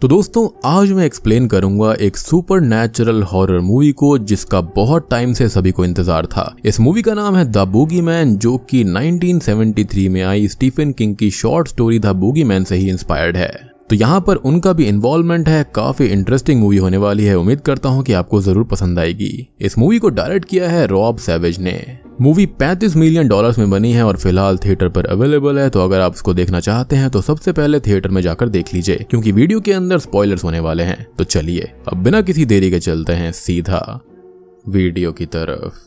तो दोस्तों आज मैं एक्सप्लेन करूंगा एक सुपर नेचुरल हॉरर मूवी को जिसका बहुत टाइम से सभी को इंतजार था इस मूवी का नाम है द बोगी मैन जो कि 1973 में आई स्टीफन किंग की short story the boogeyman से ही इंस्पायर्ड है तो यहाँ पर उनका भी इन्वॉल्वमेंट है काफी इंटरेस्टिंग मूवी होने वाली है उम्मीद करता हूँ कि आपको जरूर पसंद आएगी इस मूवी को डायरेक्ट किया है रॉब सेवेज ने मूवी 35 मिलियन डॉलर्स में बनी है और फिलहाल थिएटर पर अवेलेबल है तो अगर आप इसको देखना चाहते हैं तो सबसे पहले थिएटर में जाकर देख लीजिए क्योंकि वीडियो के अंदर स्पॉयलर्स होने वाले हैं तो चलिए अब बिना किसी देरी के चलते हैं सीधा वीडियो की तरफ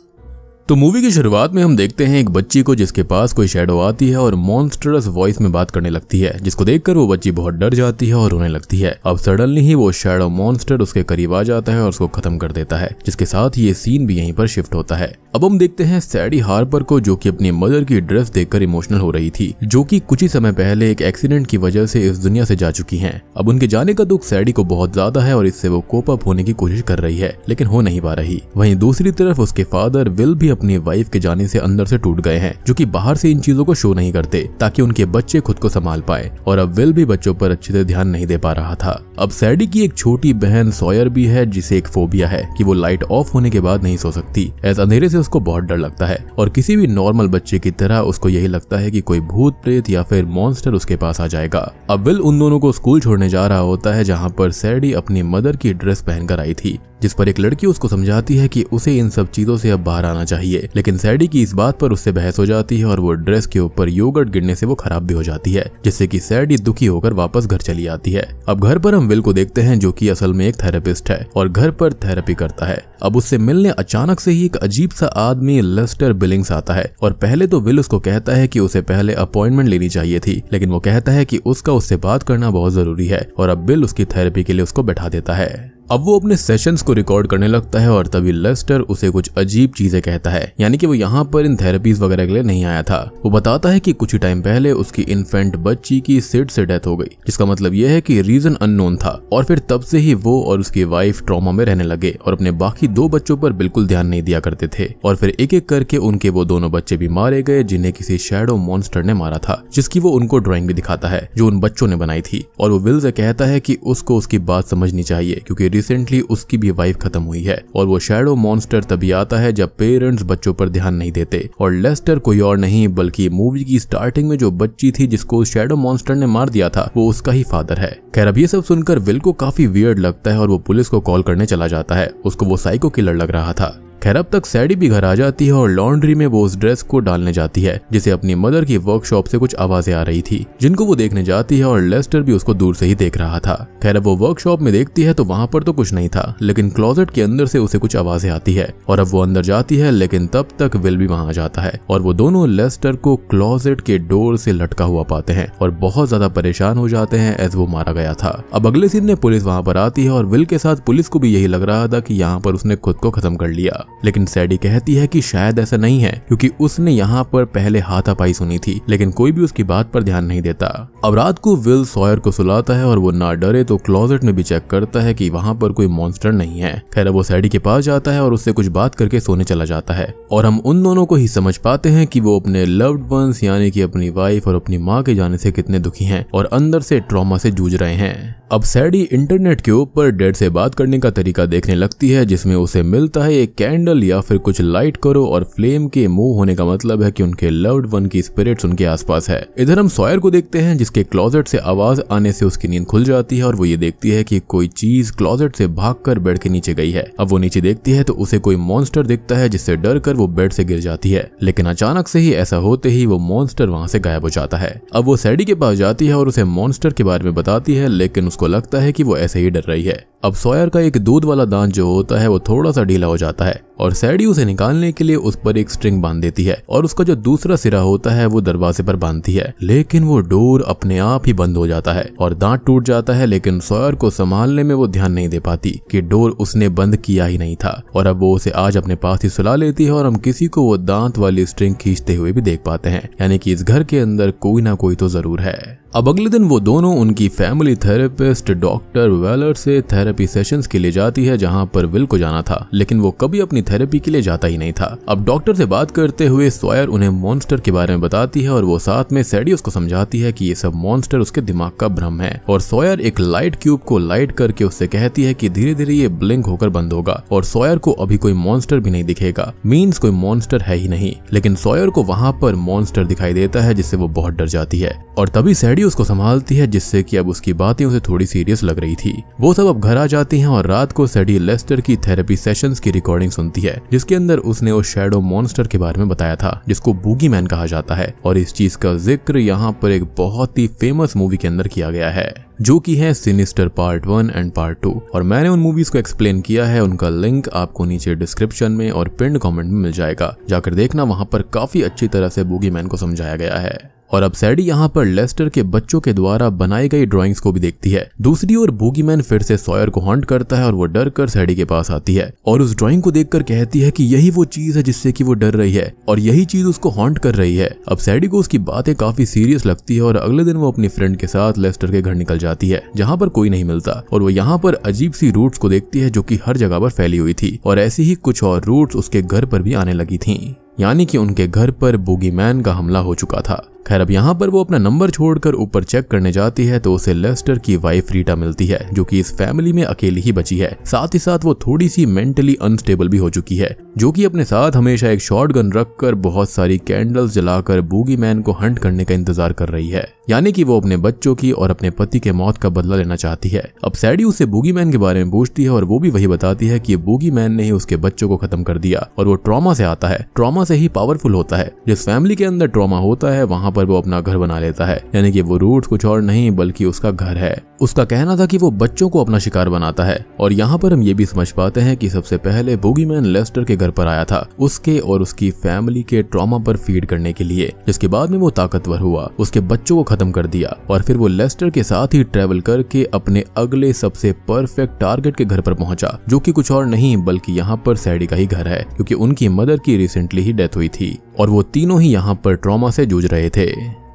तो मूवी की शुरुआत में हम देखते हैं एक बच्ची को जिसके पास कोई शेडो आती है और मॉन्स्टरस वॉइस में बात करने लगती है जिसको देखकर वो बच्ची बहुत डर जाती है और रोने लगती है अब सडनली ही वो शेडो मॉन्स्टर उसके करीब आ जाता है और उसको खत्म कर देता है जिसके साथ ये सीन भी यहीं पर शिफ्ट होता है अब हम देखते हैं सैडी हार्पर को जो की अपनी मदर की ड्रेस देखकर इमोशनल हो रही थी जो की कुछ ही समय पहले एक एक्सीडेंट की वजह से इस दुनिया से जा चुकी है अब उनके जाने का दुख सैडी को बहुत ज्यादा है और इससे वो कोप अप होने की कोशिश कर रही है लेकिन हो नहीं पा रही वही दूसरी तरफ उसके फादर विल भी अपनी वाइफ के जाने से अंदर से टूट गए हैं जो कि बाहर से इन चीजों को शो नहीं करते ताकि उनके बच्चे खुद को संभाल पाए और अब विल भी बच्चों पर अच्छे से ध्यान नहीं दे पा रहा था अब सैडी की एक छोटी बहन सॉयर भी है जिसे एक फोबिया है की वो लाइट ऑफ होने के बाद नहीं सो सकती ऐसा अंधेरे से उसको बहुत डर लगता है और किसी भी नॉर्मल बच्चे की तरह उसको यही लगता है की कोई भूत प्रेत या फिर मॉन्स्टर उसके पास आ जाएगा अब विल उन दोनों को स्कूल छोड़ने जा रहा होता है जहाँ पर सैडी अपनी मदर की ड्रेस पहनकर आई थी जिस पर एक लड़की उसको समझाती है कि उसे इन सब चीजों से अब बाहर आना चाहिए लेकिन सैडी की इस बात पर उससे बहस हो जाती है और वो ड्रेस के ऊपर योगर्ट गिरने से वो खराब भी हो जाती है जिससे की सैडी दुखी होकर वापस घर चली आती है अब घर पर हम विल को देखते हैं जो की असल में एक थेरेपिस्ट है और घर पर थेरेपी करता है अब उससे मिलने अचानक से ही एक अजीब सा आदमी लस्टर बिलिंग्स आता है और पहले तो विल उसको कहता है कि उसे पहले अपॉइंटमेंट लेनी चाहिए थी लेकिन वो कहता है कि उसका उससे बात करना बहुत जरूरी है और अब बिल उसकी थेरेपी के लिए उसको बैठा देता है अब वो अपने सेशंस को रिकॉर्ड करने लगता है और तभी लेस्टर उसे कुछ अजीब चीजें कहता है यानी कि वो यहाँ पर इन थेरेपीज वगैरह के लिए नहीं आया था वो बताता है कि कुछ ही टाइम पहले उसकी इन्फेंट बच्ची की सिड से डेथ हो गई जिसका मतलब यह है कि रीजन अननोन था और फिर तब से ही वो और उसकी वाइफ ट्रामा में रहने लगे और अपने बाकी दो बच्चों पर बिल्कुल ध्यान नहीं दिया करते थे और फिर एक एक करके उनके वो दोनों बच्चे भी मारे गए जिन्हें किसी शेडो मॉन्स्टर ने मारा था जिसकी वो उनको ड्रॉइंग भी दिखाता है जो उन बच्चों ने बनाई थी और वो विल से कहता है की उसको उसकी बात समझनी चाहिए क्यूँकी रिसेंटली उसकी भी वाइफ खत्म हुई है और वो शेडो मॉन्स्टर तभी आता है जब पेरेंट्स बच्चों पर ध्यान नहीं देते और लेस्टर कोई और नहीं बल्कि मूवी की स्टार्टिंग में जो बच्ची थी जिसको शेडो मॉन्स्टर ने मार दिया था वो उसका ही फादर है खैर अब ये सब सुनकर विल को काफी वियर्ड लगता है और वो पुलिस को कॉल करने चला जाता है उसको वो साइको किलर लग रहा था खैर अब तक सैडी भी घर आ जाती है और लॉन्ड्री में वो उस ड्रेस को डालने जाती है जिसे अपनी मदर की वर्कशॉप से कुछ आवाजें आ रही थी जिनको वो देखने जाती है और लेस्टर भी उसको दूर से ही देख रहा था खैर अब वो वर्कशॉप में देखती है तो वहाँ पर तो कुछ नहीं था लेकिन क्लोजेट के अंदर से उसे कुछ आवाजें आती है और अब वो अंदर जाती है लेकिन तब तक विल भी वहाँ आ जाता है और वो दोनों लेस्टर को क्लोजेट के डोर से लटका हुआ पाते हैं और बहुत ज्यादा परेशान हो जाते हैं एज वो मारा गया था अब अगले सीन में पुलिस वहाँ पर आती है और विल के साथ पुलिस को भी यही लग रहा था कि यहाँ पर उसने खुद को खत्म कर लिया लेकिन सैडी कहती है कि शायद ऐसा नहीं है क्योंकि उसने यहाँ पर पहले हाथापाई सुनी थी लेकिन कोई भी उसकी बात पर ध्यान नहीं देता अब रात को विल सॉयर को सुलाता है और वो ना डरे तो क्लोजेट में भी चेक करता है कि वहाँ पर कोई मॉन्स्टर नहीं है खैर वो सैडी के पास जाता है और उससे कुछ बात करके सोने चला जाता है और हम उन दोनों को ही समझ पाते हैं कि वो अपने लव्ड वंस यानी कि अपनी वाइफ और अपनी माँ के जाने से कितने दुखी हैं और अंदर से ट्रॉमा से जूझ रहे हैं अब सैडी इंटरनेट के ऊपर डेड से बात करने का तरीका देखने लगती है जिसमें उसे मिलता है एक कैंड कैंडल या फिर कुछ लाइट करो और फ्लेम के मूव होने का मतलब है कि उनके लव्ड वन की स्पिरिट्स उनके आसपास है इधर हम सॉयर को देखते हैं जिसके क्लॉजेट से आवाज आने से उसकी नींद खुल जाती है और वो ये देखती है कि कोई चीज क्लॉजेट से भाग बेड के नीचे गई है अब वो नीचे देखती है तो उसे कोई मॉन्स्टर दिखता है जिससे डर कर वो बेड से गिर जाती है लेकिन अचानक से ही ऐसा होते ही वो मॉन्स्टर वहाँ से गायब हो जाता है अब वो सैडी के पास जाती है और उसे मॉन्स्टर के बारे में बताती है लेकिन उसको लगता है की वो ऐसे ही डर रही है अब सॉयर का एक दूध वाला दांत जो होता है वो थोड़ा सा ढीला हो जाता है और सैडी उसे निकालने के लिए उस पर एक स्ट्रिंग बांध देती है और उसका जो दूसरा सिरा होता है वो दरवाजे पर बांधती है लेकिन वो डोर अपने आप ही बंद हो जाता है और दांत टूट जाता है लेकिन सॉयर को संभालने में वो ध्यान नहीं दे पाती कि डोर उसने बंद किया ही नहीं था और अब वो उसे आज अपने पास ही सुला लेती है और हम किसी को वो दांत वाली स्ट्रिंग खींचते हुए भी देख पाते हैं यानी कि इस घर के अंदर कोई ना कोई तो जरूर है अब अगले दिन वो दोनों उनकी फैमिली थेरेपिस्ट डॉक्टर वेलर से थेरेपी सेशंस के लिए जाती है जहां पर विल को जाना था लेकिन वो कभी अपनी थेरेपी के लिए जाता ही नहीं था अब डॉक्टर से बात करते हुए सोयर उन्हें मॉन्स्टर के बारे में बताती है और वो साथ में सैडियस को समझाती है कि ये सब मॉन्स्टर उसके दिमाग का भ्रम है और सोयर एक लाइट क्यूब को लाइट करके उससे कहती है की धीरे धीरे ये ब्लिंक होकर बंद होगा और सोयर को अभी कोई मॉन्स्टर भी नहीं दिखेगा मीन्स कोई मॉन्स्टर है ही नहीं लेकिन सोयर को वहाँ पर मॉन्स्टर दिखाई देता है जिससे वो बहुत डर जाती है और तभी सैडियो बेबी उसको संभालती है जिससे कि अब उसकी बातें उसे थोड़ी सीरियस लग रही थी वो सब अब घर आ जाती हैं और रात को सेडी लेस्टर की थेरेपी सेशंस की रिकॉर्डिंग सुनती है जिसके अंदर उसने उस शेडो मॉन्स्टर के बारे में बताया था जिसको बूगी मैन कहा जाता है और इस चीज का जिक्र यहाँ पर एक बहुत ही फेमस मूवी के अंदर किया गया है जो कि है sinister part one and part two और मैंने उन मूवीज को एक्सप्लेन किया है उनका लिंक आपको नीचे डिस्क्रिप्शन में और पिंड कमेंट में मिल जाएगा जाकर देखना वहां पर काफी अच्छी तरह से बूगी मैन को समझाया गया है और अब सैडी यहाँ पर लेस्टर के बच्चों के द्वारा बनाई गई ड्रॉइंग्स को भी देखती है दूसरी ओर मैन फिर से सॉयर को हॉन्ट करता है और वो डर कर सैडी के पास आती है और उस ड्रॉइंग को देख कहती है की यही वो चीज है जिससे की वो डर रही है और यही चीज उसको हॉन्ट कर रही है अब सैडी को उसकी बातें काफी सीरियस लगती है और अगले दिन वो अपनी फ्रेंड के साथ लेस्टर के घर निकल जाती है जहाँ पर कोई नहीं मिलता और वो यहाँ पर अजीब सी रूट्स को देखती है जो की हर जगह पर फैली हुई थी और ऐसी ही कुछ और रूट्स उसके घर पर भी आने लगी थी यानी कि उनके घर पर बोगीमैन का हमला हो चुका था खैर अब यहाँ पर वो अपना नंबर छोड़कर ऊपर चेक करने जाती है तो उसे लेस्टर की वाइफ रीटा मिलती है जो कि इस फैमिली में अकेली ही बची है साथ ही साथ वो थोड़ी सी मेंटली अनस्टेबल भी हो चुकी है जो कि अपने साथ हमेशा एक शॉर्ट गन रख कर बहुत सारी कैंडल्स जलाकर बूगी मैन को हंट करने का इंतजार कर रही है यानी कि वो अपने बच्चों की और अपने पति के मौत का बदला लेना चाहती है अब सैडी उसे बूगी मैन के बारे में पूछती है और वो भी वही बताती है की बूगी मैन ने ही उसके बच्चों को खत्म कर दिया और वो ट्रामा से आता है ट्रामा से ही पावरफुल होता है जिस फैमिली के अंदर ट्रामा होता है वहाँ पर वो अपना घर बना लेता है यानी कि वो रूट कुछ और नहीं बल्कि उसका घर है उसका कहना था कि वो बच्चों को अपना शिकार बनाता है और यहाँ पर हम ये भी समझ पाते हैं कि सबसे पहले बोगीमैन लेस्टर के घर पर आया था उसके और उसकी फैमिली के ट्रॉमा पर फीड करने के लिए जिसके बाद में वो ताकतवर हुआ उसके बच्चों को खत्म कर दिया और फिर वो लेस्टर के साथ ही ट्रेवल करके अपने अगले सबसे परफेक्ट टारगेट के घर पर पहुंचा जो कि कुछ और नहीं बल्कि यहाँ पर सैडी का ही घर है क्योंकि उनकी मदर की रिसेंटली ही डेथ हुई थी और वो तीनों ही यहाँ पर ट्रॉमा से जूझ रहे थे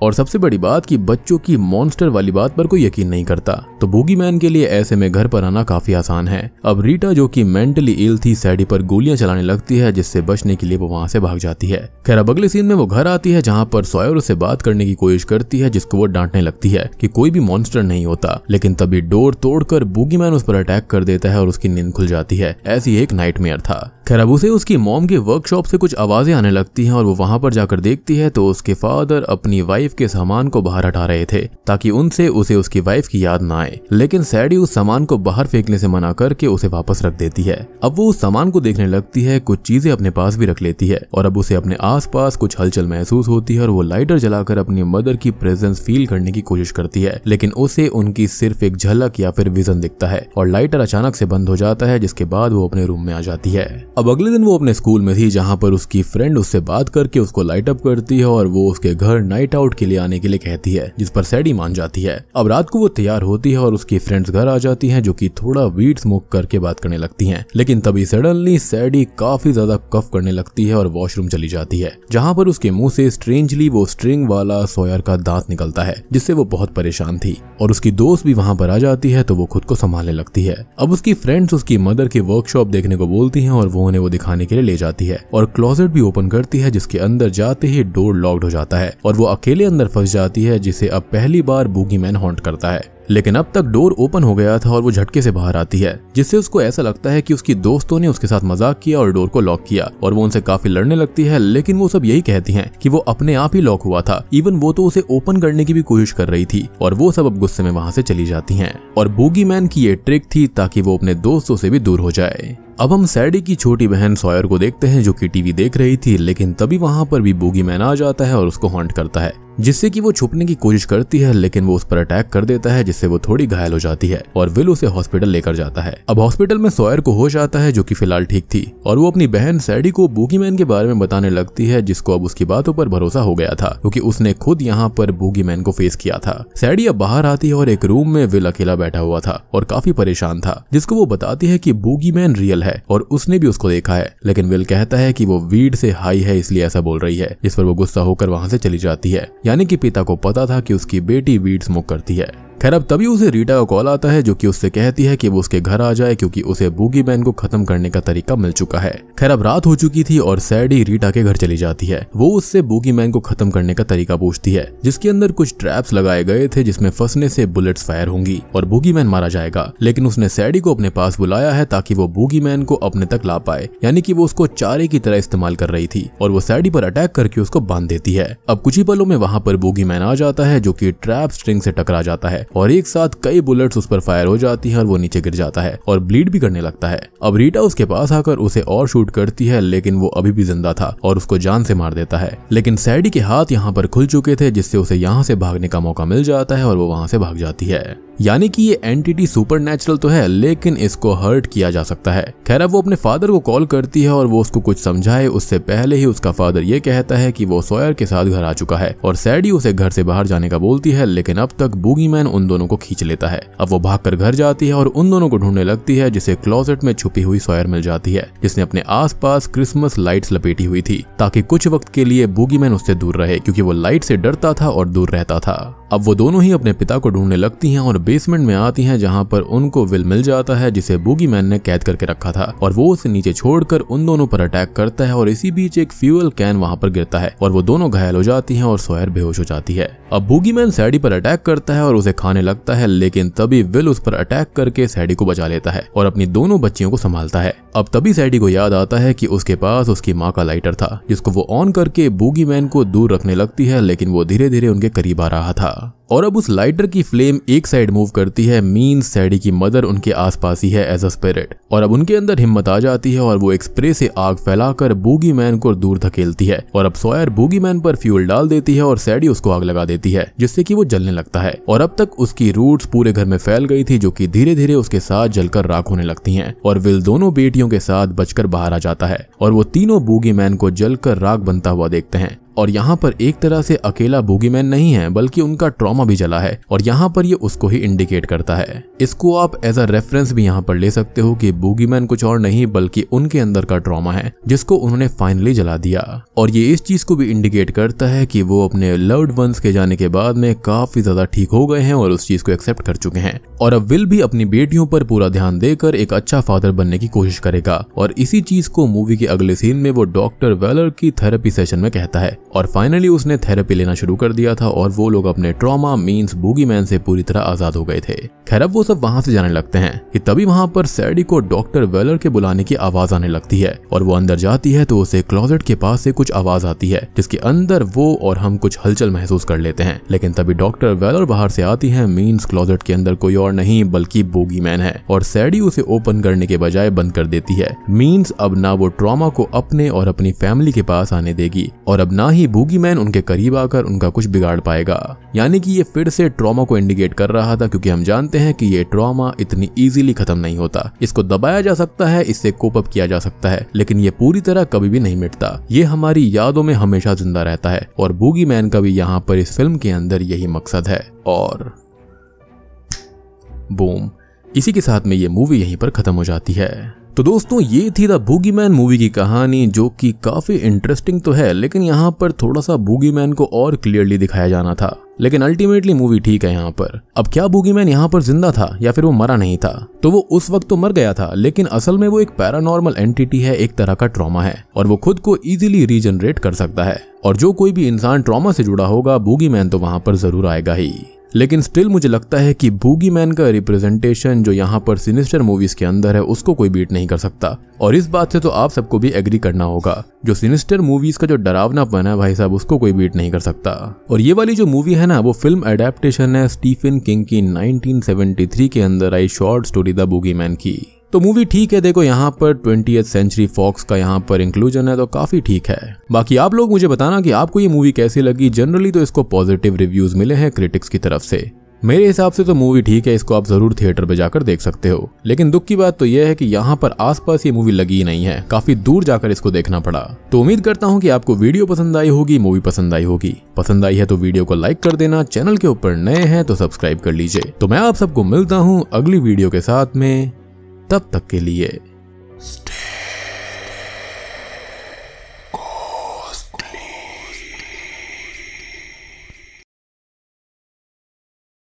और सबसे बड़ी बात कि बच्चों की मॉन्स्टर वाली बात पर कोई यकीन नहीं करता तो बोगी मैन के लिए ऐसे में घर पर आना काफी आसान है अब रीटा जो कि मेंटली इल थी सैडी पर गोलियां चलाने लगती है जिससे बचने के लिए वो वहां से भाग जाती है खैर अब अगले सीन में वो घर आती है जहाँ पर सॉयर उसे बात करने की कोशिश करती है जिसको वो डांटने लगती है की कोई भी मॉन्स्टर नहीं होता लेकिन तभी डोर तोड़कर बोगी मैन उस पर अटैक कर देता है और उसकी नींद खुल जाती है ऐसी एक नाइट था खैर अब उसे उसकी मॉम के वर्कशॉप से कुछ आवाजें आने लगती हैं और वो वहां पर जाकर देखती है तो उसके फादर अपनी वाइफ वाइफ के सामान को बाहर हटा रहे थे ताकि उनसे उसे उसकी वाइफ की याद ना आए लेकिन सैडी उस सामान को बाहर फेंकने से मना करके उसे वापस रख देती है अब वो उस सामान को देखने लगती है कुछ चीजें अपने पास भी रख लेती है और अब उसे अपने आस कुछ हलचल महसूस होती है और वो लाइटर जलाकर अपनी मदर की प्रेजेंस फील करने की कोशिश करती है लेकिन उसे उनकी सिर्फ एक झलक या फिर विजन दिखता है और लाइटर अचानक से बंद हो जाता है जिसके बाद वो अपने रूम में आ जाती है अब अगले दिन वो अपने स्कूल में थी जहाँ पर उसकी फ्रेंड उससे बात करके उसको लाइट अप करती है और वो उसके घर नाइट आउट के लिए आने के लिए कहती है जिस पर सैडी मान जाती है अब रात को वो तैयार होती है और उसकी फ्रेंड्स घर आ जाती है जो की थोड़ा वीट स्मोक करके बात करने लगती है लेकिन तभी सडनली सैडी काफी ज्यादा कफ करने लगती है और वॉशरूम चली जाती है जहाँ पर उसके मुंह से स्ट्रेंजली वो स्ट्रिंग वाला सोयर का दांत निकलता है जिससे वो बहुत परेशान थी और उसकी दोस्त भी वहाँ पर आ जाती है तो वो खुद को संभालने लगती है अब उसकी फ्रेंड्स उसकी मदर की वर्कशॉप देखने को बोलती है और वो उन्हें वो दिखाने के लिए ले जाती है और क्लोजेट भी ओपन करती है जिसके अंदर जाते ही डोर लॉक्ड हो जाता है और वो अकेले अंदर फंस जाती है जिसे अब पहली बार मैन हॉन्ट करता है लेकिन अब तक डोर ओपन हो गया था और वो झटके से बाहर आती है जिससे उसको ऐसा लगता है कि उसकी दोस्तों ने उसके साथ मजाक किया और डोर को लॉक किया और वो उनसे काफी लड़ने लगती है लेकिन वो सब यही कहती हैं कि वो अपने आप ही लॉक हुआ था इवन वो तो उसे ओपन करने की भी कोशिश कर रही थी और वो सब अब गुस्से में वहाँ से चली जाती है और बोगी मैन की ये ट्रिक थी ताकि वो अपने दोस्तों से भी दूर हो जाए अब हम सैडी की छोटी बहन सॉयर को देखते हैं जो कि टीवी देख रही थी लेकिन तभी वहां पर भी बोगी मैन आ जाता है और उसको हॉन्ट करता है जिससे कि वो छुपने की कोशिश करती है लेकिन वो उस पर अटैक कर देता है जिससे वो थोड़ी घायल हो जाती है और विल उसे हॉस्पिटल लेकर जाता है अब हॉस्पिटल में सोयर को होश आता है जो की फिलहाल ठीक थी और वो अपनी बहन सैडी को बूगी मैन के बारे में बताने लगती है जिसको अब उसकी बातों पर भरोसा हो गया था क्योंकि उसने खुद यहाँ पर बूगी मैन को फेस किया था सैडी अब बाहर आती है और एक रूम में विल अकेला बैठा हुआ था और काफी परेशान था जिसको वो बताती है कि बूगी मैन रियल है और उसने भी उसको देखा है लेकिन विल कहता है कि वो वीड से हाई है इसलिए ऐसा बोल रही है जिस पर वो गुस्सा होकर वहाँ से चली जाती है यानी कि पिता को पता था कि उसकी बेटी वीड स्मोक करती है खैर अब तभी उसे रीटा का कॉल आता है जो कि उससे कहती है कि वो उसके घर आ जाए क्योंकि उसे बूगी मैन को खत्म करने का तरीका मिल चुका है खैर अब रात हो चुकी थी और सैडी रीटा के घर चली जाती है वो उससे बूगी मैन को खत्म करने का तरीका पूछती है जिसके अंदर कुछ ट्रैप्स लगाए गए थे जिसमें फंसने से बुलेट्स फायर होंगी और बूगी मैन मारा जाएगा लेकिन उसने सैडी को अपने पास बुलाया है ताकि वो बूगी मैन को अपने तक ला पाए यानी कि वो उसको चारे की तरह इस्तेमाल कर रही थी और वो सैडी पर अटैक करके उसको बांध देती है अब कुछ ही पलों में वहाँ पर बूगी मैन आ जाता है जो की ट्रैप स्ट्रिंग से टकरा जाता है और एक साथ कई बुलेट्स उस पर फायर हो जाती है और वो नीचे गिर जाता है और ब्लीड भी करने लगता है अब रीटा उसके पास आकर उसे और शूट करती है लेकिन वो अभी भी जिंदा था और उसको जान से मार देता है लेकिन सैडी के हाथ यहाँ पर खुल चुके थे जिससे उसे यहाँ से भागने का मौका मिल जाता है और वो वहाँ से भाग जाती है यानी कि ये एंटिटी सुपर नेचुरल तो है लेकिन इसको हर्ट किया जा सकता है खैर अब वो अपने फादर को कॉल करती है और वो उसको कुछ समझाए उससे पहले ही उसका फादर ये कहता है कि वो सोयर के साथ घर आ चुका है और सैडी उसे घर से बाहर जाने का बोलती है लेकिन अब तक बूगी उन दोनों को खींच लेता है अब वो भागकर घर जाती है और उन दोनों को ढूंढने लगती है जिसे क्लोजेट में छुपी हुई सॉयर मिल जाती है जिसने अपने आसपास क्रिसमस लाइट्स लपेटी हुई थी ताकि कुछ वक्त के लिए बोगीमैन उससे दूर रहे क्योंकि वो लाइट से डरता था और दूर रहता था अब वो दोनों ही अपने पिता को ढूंढने लगती हैं और बेसमेंट में आती हैं जहां पर उनको विल मिल जाता है जिसे बोगीमैन ने कैद करके रखा था और वो उसे नीचे छोड़कर उन दोनों पर अटैक करता है और इसी बीच एक फ्यूअल कैन वहां पर गिरता है और वो दोनों घायल हो जाती हैं और सोयर बेहोश हो जाती है अब बोगीमैन सैडी पर अटैक करता है और उसे खा खाने लगता है लेकिन तभी विल उस पर अटैक करके सैडी को बचा लेता है और अपनी दोनों बच्चियों को संभालता है अब तभी सैडी को याद आता है कि उसके पास उसकी माँ का लाइटर था जिसको वो ऑन करके बूगी मैन को दूर रखने लगती है लेकिन वो धीरे धीरे उनके करीब आ रहा था और अब उस लाइटर की फ्लेम एक साइड मूव करती है मीन सैडी की मदर उनके आसपास ही है एज अ स्पिरिट और अब उनके अंदर हिम्मत आ जाती है और वो एक स्प्रे से आग फैलाकर बूगी मैन को दूर धकेलती है और अब सोयर बूगी मैन पर फ्यूल डाल देती है और सैडी उसको आग लगा देती है जिससे की वो जलने लगता है और अब तक उसकी रूट पूरे घर में फैल गई थी जो की धीरे धीरे उसके साथ जलकर राख होने लगती है और विल दोनों बेटियों के साथ बचकर बाहर आ जाता है और वो तीनों बूगी मैन को जलकर राख बनता हुआ देखते हैं और यहाँ पर एक तरह से अकेला बोगीमैन नहीं है बल्कि उनका ट्रॉमा भी चला है और यहाँ पर ये उसको ही इंडिकेट करता है इसको आप एज अ रेफरेंस भी यहाँ पर ले सकते हो कि बोगीमैन कुछ और नहीं बल्कि उनके अंदर का ट्रॉमा है जिसको उन्होंने फाइनली जला दिया और ये इस चीज को भी इंडिकेट करता है कि वो अपने लव्ड वंस के जाने के बाद में काफी ज्यादा ठीक हो गए हैं और उस चीज को एक्सेप्ट कर चुके हैं और अब विल भी अपनी बेटियों पर पूरा ध्यान देकर एक अच्छा फादर बनने की कोशिश करेगा और इसी चीज को मूवी के अगले सीन में वो डॉक्टर वेलर की थेरेपी सेशन में कहता है और फाइनली उसने थेरेपी लेना शुरू कर दिया था और वो लोग अपने ट्रॉमा मीन्स बूगी मैन से पूरी तरह आजाद हो गए थे खैर अब वो सब वहां से जाने लगते हैं कि तभी वहां पर सैडी को डॉक्टर वेलर के बुलाने की आवाज आने लगती है और वो अंदर जाती है तो उसे क्लोजेट के पास से कुछ आवाज आती है जिसके अंदर वो और हम कुछ हलचल महसूस कर लेते हैं लेकिन तभी डॉक्टर वेलर बाहर से आती है मीन्स क्लोजेट के अंदर कोई और नहीं बल्कि बोगी मैन है और सैडी उसे ओपन करने के बजाय बंद कर देती है मीन्स अब ना वो ट्रामा को अपने और अपनी फैमिली के पास आने देगी और अब ना ही ही बूगी मैन उनके करीब आकर उनका कुछ बिगाड़ पाएगा यानी कि ये फिर से ट्रॉमा को इंडिकेट कर रहा था क्योंकि हम जानते हैं कि ये ट्रॉमा इतनी इजीली खत्म नहीं होता इसको दबाया जा सकता है इससे कोप अप किया जा सकता है लेकिन ये पूरी तरह कभी भी नहीं मिटता ये हमारी यादों में हमेशा जिंदा रहता है और बूगी मैन का भी यहाँ पर इस फिल्म के अंदर यही मकसद है और बूम इसी के साथ में ये मूवी यहीं पर खत्म हो जाती है तो दोस्तों ये थी द भूगी मैन मूवी की कहानी जो कि काफी इंटरेस्टिंग तो है लेकिन यहाँ पर थोड़ा सा भूगी मैन को और क्लियरली दिखाया जाना था लेकिन अल्टीमेटली मूवी ठीक है यहाँ पर अब क्या बूगी मैन यहाँ पर जिंदा था या फिर वो मरा नहीं था तो वो उस वक्त तो मर गया था लेकिन असल में वो एक पैरानॉर्मल एंटिटी है एक तरह का ट्रॉमा है और वो खुद को इजिली रीजनरेट कर सकता है और जो कोई भी इंसान ट्रॉमा से जुड़ा होगा बूगी मैन तो वहां पर जरूर आएगा ही लेकिन स्टिल मुझे लगता है कि बूगी मैन का रिप्रेजेंटेशन जो यहाँ पर सिनिस्टर मूवीज के अंदर है उसको कोई बीट नहीं कर सकता और इस बात से तो आप सबको भी एग्री करना होगा जो सिनिस्टर मूवीज का जो डरावनापन है भाई साहब उसको कोई बीट नहीं कर सकता और ये वाली जो मूवी है ना वो फिल्म एडेप्टेशन है स्टीफन किंग की नाइनटीन के अंदर आई short story the boogeyman की तो मूवी ठीक है देखो यहाँ पर ट्वेंटी सेंचुरी फॉक्स का यहाँ पर इंक्लूजन है तो काफी ठीक है बाकी आप लोग मुझे बताना कि आपको ये मूवी कैसी लगी जनरली तो इसको पॉजिटिव रिव्यूज मिले हैं क्रिटिक्स की तरफ से मेरे हिसाब से तो मूवी ठीक है इसको आप जरूर थिएटर पर जाकर देख सकते हो लेकिन दुख की बात तो यह है कि यहाँ पर आसपास ये मूवी लगी ही नहीं है काफी दूर जाकर इसको देखना पड़ा तो उम्मीद करता हूँ कि आपको वीडियो पसंद आई होगी मूवी पसंद आई होगी पसंद आई है तो वीडियो को लाइक कर देना चैनल के ऊपर नए हैं तो सब्सक्राइब कर लीजिए तो मैं आप सबको मिलता हूँ अगली वीडियो के साथ में तब तक के लिए